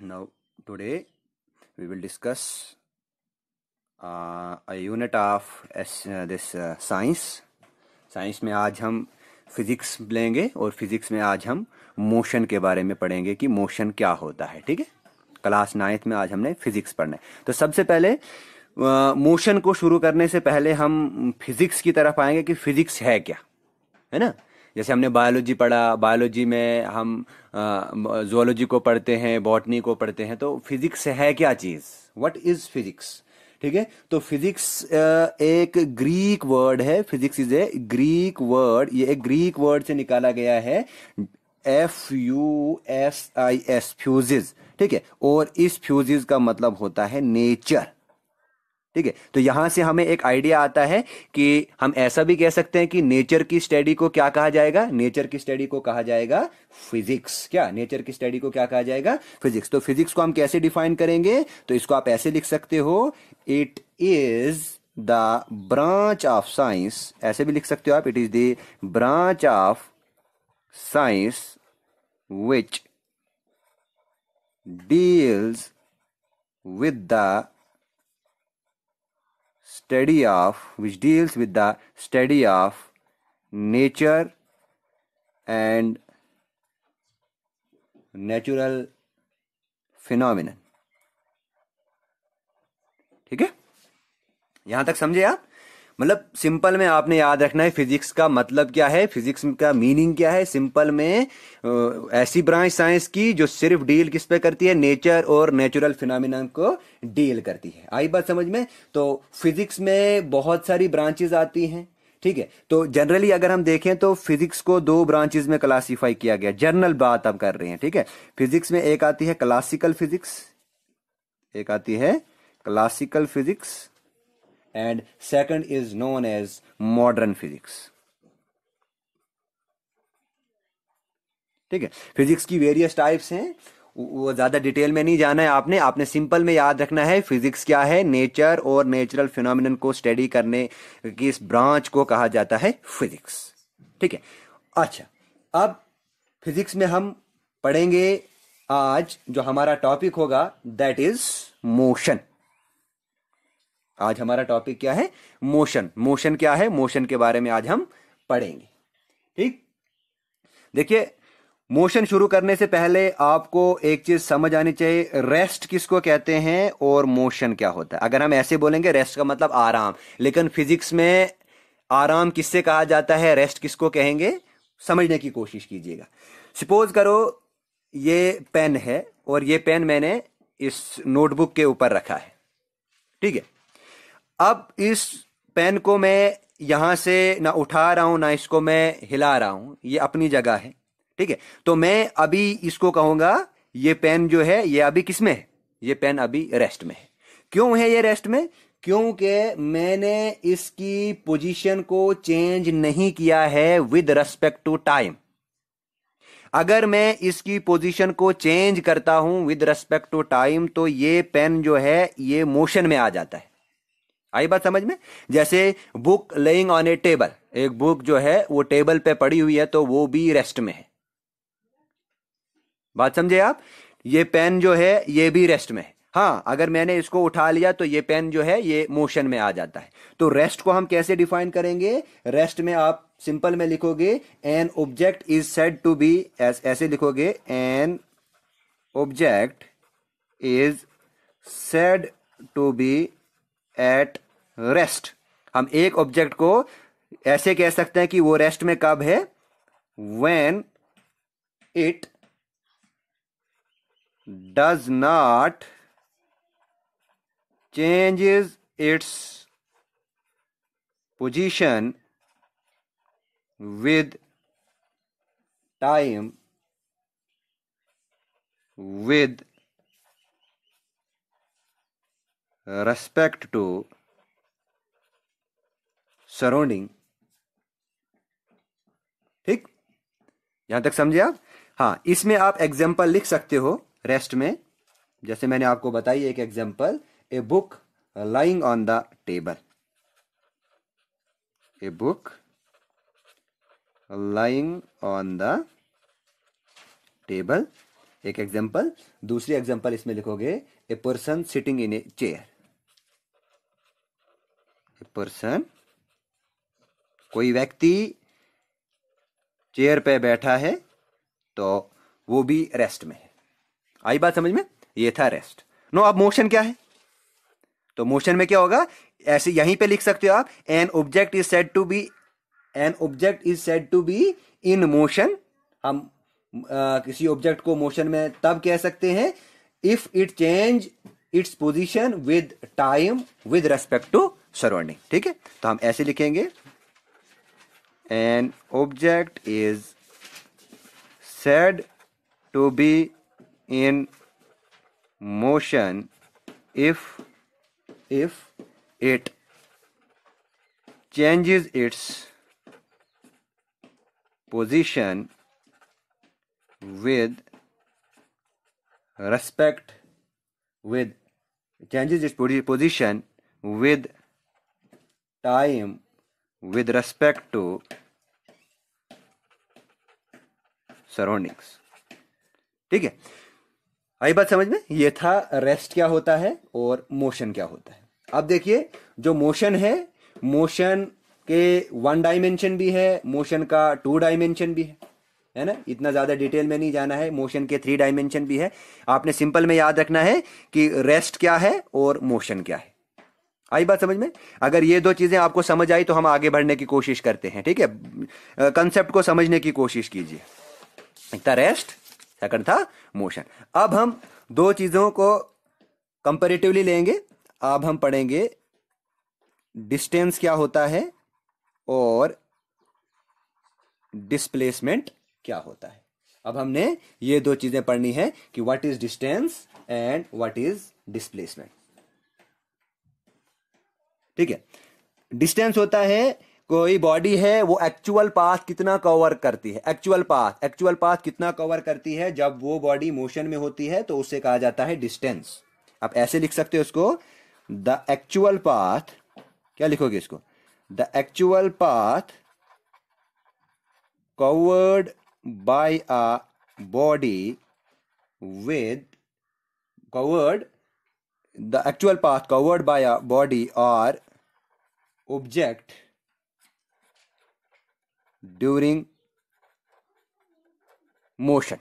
now today we will discuss uh, a unit of S, uh, this uh, science science में आज हम physics लेंगे और physics में आज हम मोशन के बारे में पढ़ेंगे कि मोशन क्या होता है ठीक है क्लास नाइन्थ में आज हमने फिजिक्स पढ़ना है तो सबसे पहले मोशन uh, को शुरू करने से पहले हम फिजिक्स की तरफ आएंगे कि फिजिक्स है क्या है ना जैसे हमने बायोलॉजी पढ़ा बायोलॉजी में हम जोलॉजी को पढ़ते हैं बॉटनी को पढ़ते हैं तो फिजिक्स है क्या चीज़ वट इज़ फिजिक्स ठीक है तो फिजिक्स एक ग्रीक वर्ड है physics is a Greek word ये एक ग्रीक वर्ड से निकाला गया है F U S I S फ्यूजिज ठीक है और इस फ्यूजिज का मतलब होता है नेचर ठीक है तो यहां से हमें एक आइडिया आता है कि हम ऐसा भी कह सकते हैं कि नेचर की स्टडी को क्या कहा जाएगा नेचर की स्टडी को कहा जाएगा फिजिक्स क्या नेचर की स्टडी को क्या कहा जाएगा फिजिक्स तो फिजिक्स को हम कैसे डिफाइन करेंगे तो इसको आप ऐसे लिख सकते हो it is the branch of science ऐसे भी लिख सकते हो आप it is the branch of science which deals with the study of which deals with the study of nature and natural phenomenon ठीक है यहां तक समझे आप मतलब सिंपल में आपने याद रखना है फिजिक्स का मतलब क्या है फिजिक्स का मीनिंग क्या है सिंपल में ऐसी ब्रांच साइंस की जो सिर्फ डील किस पे करती है नेचर और नेचुरल फिनमिना को डील करती है आई बात समझ में तो फिजिक्स में बहुत सारी ब्रांचेज आती हैं ठीक है तो जनरली अगर हम देखें तो फिजिक्स को दो ब्रांचेज में क्लासीफाई किया गया जनरल बात हम कर रहे हैं ठीक है फिजिक्स में एक आती है क्लासिकल फिजिक्स एक आती है classical physics and second is known as modern physics ठीक है फिजिक्स की वेरियस टाइप्स हैं वो ज़्यादा डिटेल में नहीं जाना है आपने आपने सिंपल में याद रखना है फिजिक्स क्या है नेचर और नेचुरल फिनोमिन को स्टडी करने की इस ब्रांच को कहा जाता है फिजिक्स ठीक है अच्छा अब फिजिक्स में हम पढ़ेंगे आज जो हमारा टॉपिक होगा दैट इज मोशन आज हमारा टॉपिक क्या है मोशन मोशन क्या है मोशन के बारे में आज हम पढ़ेंगे ठीक देखिए मोशन शुरू करने से पहले आपको एक चीज समझ आनी चाहिए रेस्ट किसको कहते हैं और मोशन क्या होता है अगर हम ऐसे बोलेंगे रेस्ट का मतलब आराम लेकिन फिजिक्स में आराम किससे कहा जाता है रेस्ट किसको कहेंगे समझने की कोशिश कीजिएगा सपोज करो ये पेन है और ये पेन मैंने इस नोटबुक के ऊपर रखा है ठीक है अब इस पेन को मैं यहां से ना उठा रहा हूं ना इसको मैं हिला रहा हूं ये अपनी जगह है ठीक है तो मैं अभी इसको कहूंगा ये पेन जो है ये अभी किस में है ये पेन अभी रेस्ट में है क्यों है ये रेस्ट में क्योंकि मैंने इसकी पोजीशन को चेंज नहीं किया है विद रेस्पेक्ट टू टाइम अगर मैं इसकी पोजीशन को चेंज करता हूं विद रेस्पेक्ट टू टाइम तो ये पेन जो है ये मोशन में आ जाता है आई बात समझ में जैसे book lying on a table एक बुक जो है वो टेबल पे पड़ी हुई है तो वो भी रेस्ट में है बात समझे आप ये पेन जो है ये भी रेस्ट में है हाँ अगर मैंने इसको उठा लिया तो ये पेन जो है ये मोशन में आ जाता है तो रेस्ट को हम कैसे डिफाइन करेंगे रेस्ट में आप सिंपल में लिखोगे an object is said to be ऐसे लिखोगे an object is said to be at rest हम एक ऑब्जेक्ट को ऐसे कह सकते हैं कि वो रेस्ट में कब है when it does not changes its position with time with respect to surrounding ठीक यहां तक समझे आप हाँ इसमें आप एग्जाम्पल लिख सकते हो रेस्ट में जैसे मैंने आपको बताई एक example a book lying on the table a book lying on the table एक एग्जाम्पल दूसरी एग्जाम्पल इसमें लिखोगे a person sitting in a chair person कोई व्यक्ति चेयर पे बैठा है तो वो भी रेस्ट में है आई बात समझ में ये था रेस्ट नो अब मोशन क्या है तो मोशन में क्या होगा ऐसे यहीं पे लिख सकते हो आप an object is said to be an object is said to be in motion हम आ, किसी ऑब्जेक्ट को मोशन में तब कह सकते हैं if it change its position with time with respect to surrounding ठीक है तो हम ऐसे लिखेंगे an object is said to be in motion if if it changes its position with respect with changes its position with time with respect to surroundings ठीक है आई बात समझ में ये था रेस्ट क्या होता है और मोशन क्या होता है अब देखिए जो मोशन है मोशन के वन डायमेंशन भी है मोशन का टू डायमेंशन भी है है ना इतना ज़्यादा डिटेल में नहीं जाना है मोशन के थ्री डायमेंशन भी है आपने सिंपल में याद रखना है कि रेस्ट क्या है और मोशन क्या है आई बात समझ में अगर ये दो चीज़ें आपको समझ आई तो हम आगे बढ़ने की कोशिश करते हैं ठीक है कंसेप्ट को समझने की कोशिश कीजिए एक था रेस्ट सेकंड था मोशन अब हम दो चीज़ों को कंपेरेटिवली लेंगे अब हम पढ़ेंगे डिस्टेंस क्या होता है और डिस्प्लेसमेंट क्या होता है अब हमने ये दो चीज़ें पढ़नी है कि what is distance and what is displacement ठीक है डिस्टेंस होता है कोई बॉडी है वो एक्चुअल पाथ कितना कवर करती है एक्चुअल पाथ एक्चुअल पाथ कितना कवर करती है जब वो बॉडी मोशन में होती है तो उसे कहा जाता है डिस्टेंस आप ऐसे लिख सकते हो उसको द एक्चुअल पाथ क्या लिखोगे इसको the actual path covered by a body with covered the actual path covered by a body और object during motion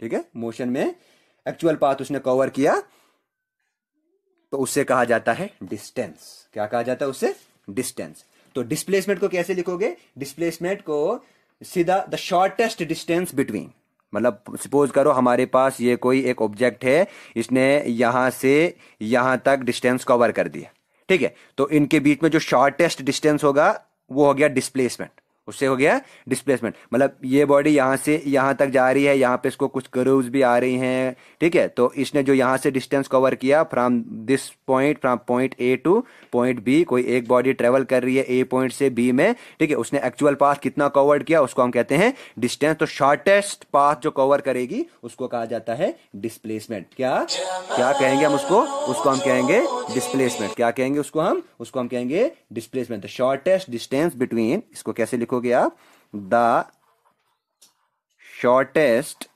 ठीक है मोशन में एक्चुअल पाथ उसने कवर किया तो उससे कहा जाता है डिस्टेंस क्या कहा जाता है उससे डिस्टेंस तो डिस्प्लेसमेंट को कैसे लिखोगे डिस्प्लेसमेंट को सीधा द शॉर्टेस्ट डिस्टेंस बिटवीन मतलब सपोज करो हमारे पास ये कोई एक ऑब्जेक्ट है इसने यहां से यहां तक डिस्टेंस कवर कर दिया ठीक है तो इनके बीच में जो शॉर्टेस्ट डिस्टेंस होगा वो हो गया डिस्प्लेसमेंट उससे हो गया डिस्प्लेसमेंट मतलब ये बॉडी यहाँ से यहाँ तक जा रही है यहाँ पे इसको कुछ कर्व्स भी आ रही हैं ठीक है तो इसने जो यहाँ से डिस्टेंस कवर किया from this point from point A to point B कोई एक बॉडी ट्रेवल कर रही है ए पॉइंट से बी में ठीक है उसने एक्चुअल पाथ कितना कवर किया उसको हम कहते हैं डिस्टेंस तो शॉर्टेस्ट पाथ जो कवर करेगी उसको कहा जाता है डिस्प्लेसमेंट क्या क्या कहेंगे हम उसको उसको हम कहेंगे डिस्प्लेसमेंट क्या कहेंगे उसको हम उसको हम कहेंगे displacement the shortest distance between इसको कैसे लिखो लिखोगे आप the shortest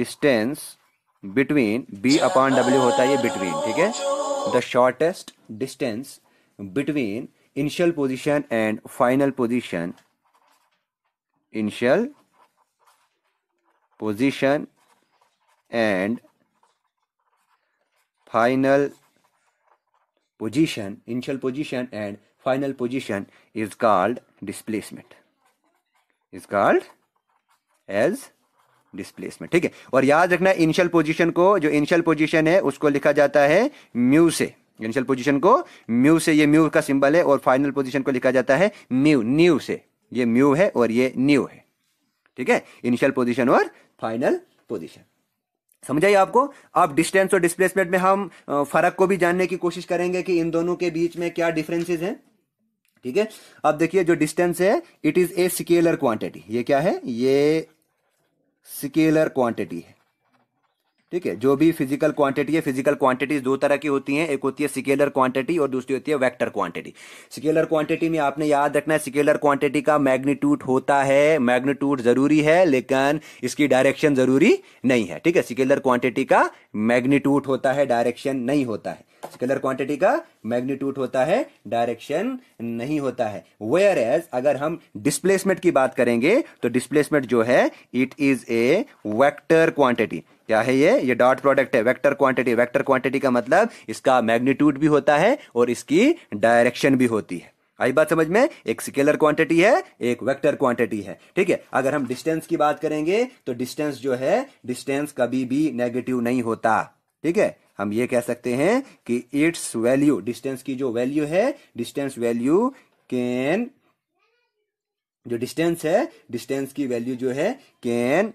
distance between B upon W होता है ये बिटवीन ठीक है the shortest distance between initial position and final position initial position and final position, initial position and final position is called displacement. Is called as displacement ठीक है और याद रखना इनिशियल पोजीशन को जो इनिशियल पोजीशन है उसको लिखा जाता है म्यू से इनिशियल पोजीशन को म्यू से ये म्यू का सिंबल है और फाइनल पोजीशन को लिखा जाता है न्यू न्यू से ये म्यू है और ये न्यू है ठीक है इनिशियल पोजीशन और फाइनल पोजीशन समझाइए आपको अब डिस्टेंस और डिस्प्लेसमेंट में हम फर्क को भी जानने की कोशिश करेंगे कि इन दोनों के बीच में क्या डिफरेंसेस हैं ठीक है अब देखिए जो डिस्टेंस है it is a scalar quantity ये क्या है ये स्केलर क्वांटिटी है ठीक है जो भी फिजिकल क्वांटिटी है फिजिकल क्वांटिटीज दो तरह की होती हैं एक होती है सिकेलर क्वांटिटी और दूसरी होती है वेक्टर क्वांटिटी सिकेलर क्वांटिटी में आपने याद रखना है सिकेलर क्वांटिटी का मैग्नीट्यूड होता है मैग्नीट्यूड जरूरी है लेकिन इसकी डायरेक्शन जरूरी नहीं है ठीक है सिकेलर क्वांटिटी का मैग्नीट्यूड होता है डायरेक्शन नहीं होता है स्केलर क्वांटिटी का मैग्नीट्यूड होता है डायरेक्शन नहीं होता है वेयर एज अगर हम डिस्प्लेसमेंट की बात करेंगे तो डिस्प्लेसमेंट जो है it is a vector quantity क्या है ये ये डॉट प्रोडक्ट है वेक्टर क्वांटिटी वेक्टर क्वांटिटी का मतलब इसका मैग्नीट्यूड भी होता है और इसकी डायरेक्शन भी होती है आई बात समझ में एक स्केलर क्वांटिटी है एक वेक्टर क्वांटिटी है ठीक है अगर हम डिस्टेंस की बात करेंगे तो डिस्टेंस जो है डिस्टेंस कभी भी नेगेटिव नहीं होता ठीक है हम ये कह सकते हैं कि इट्स वैल्यू डिस्टेंस की जो वैल्यू है डिस्टेंस वैल्यू कैन जो डिस्टेंस है डिस्टेंस की वैल्यू जो है कैन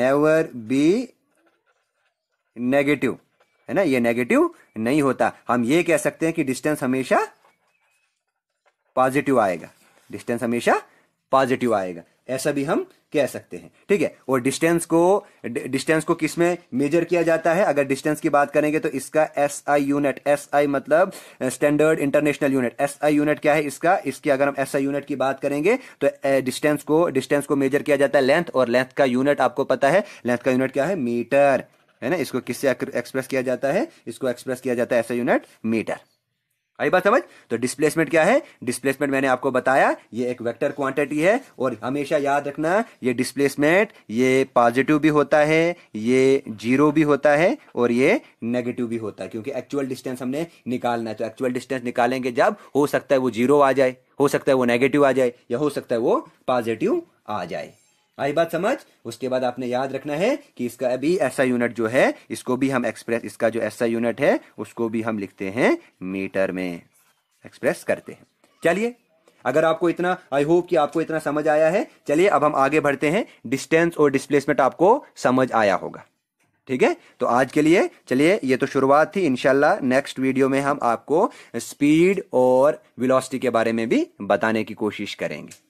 नेवर बी नेगेटिव है ना ये नेगेटिव नहीं होता हम ये कह सकते हैं कि डिस्टेंस हमेशा पॉजिटिव आएगा डिस्टेंस हमेशा पॉजिटिव आएगा ऐसा भी हम कह सकते हैं ठीक है और डिस्टेंस को डिस्टेंस को किस में मेजर किया जाता है अगर डिस्टेंस की बात करेंगे तो इसका S I unit S I मतलब standard international unit S I unit क्या है इसका इसकी अगर हम एस आई यूनिट की बात करेंगे तो डिस्टेंस को डिस्टेंस को मेजर किया जाता है लेंथ और लेंथ का यूनिट आपको पता है लेंथ का यूनिट क्या है मीटर है ना इसको किससे एक्सप्रेस किया जाता है इसको एक्सप्रेस किया जाता है एस आई यूनिट मीटर आई बात समझ तो डिस्प्लेसमेंट क्या है डिस्प्लेसमेंट मैंने आपको बताया ये एक वेक्टर क्वांटिटी है और हमेशा याद रखना ये डिस्प्लेसमेंट ये पॉजिटिव भी होता है ये जीरो भी होता है और ये नेगेटिव भी होता है क्योंकि एक्चुअल डिस्टेंस हमने निकालना है तो एक्चुअल डिस्टेंस निकालेंगे जब हो सकता है वो जीरो आ जाए हो सकता है वो नेगेटिव आ जाए या हो सकता है वो पॉजिटिव आ जाए आई बात समझ उसके बाद आपने याद रखना है कि इसका अभी ऐसा यूनिट जो है इसको भी हम एक्सप्रेस इसका जो ऐसा यूनिट है उसको भी हम लिखते हैं मीटर में एक्सप्रेस करते हैं चलिए अगर आपको इतना आई होप कि आपको इतना समझ आया है चलिए अब हम आगे बढ़ते हैं डिस्टेंस और डिस्प्लेसमेंट आपको समझ आया होगा ठीक है तो आज के लिए चलिए ये तो शुरुआत थी इनशाला नेक्स्ट वीडियो में हम आपको स्पीड और विलोसिटी के बारे में भी बताने की कोशिश करेंगे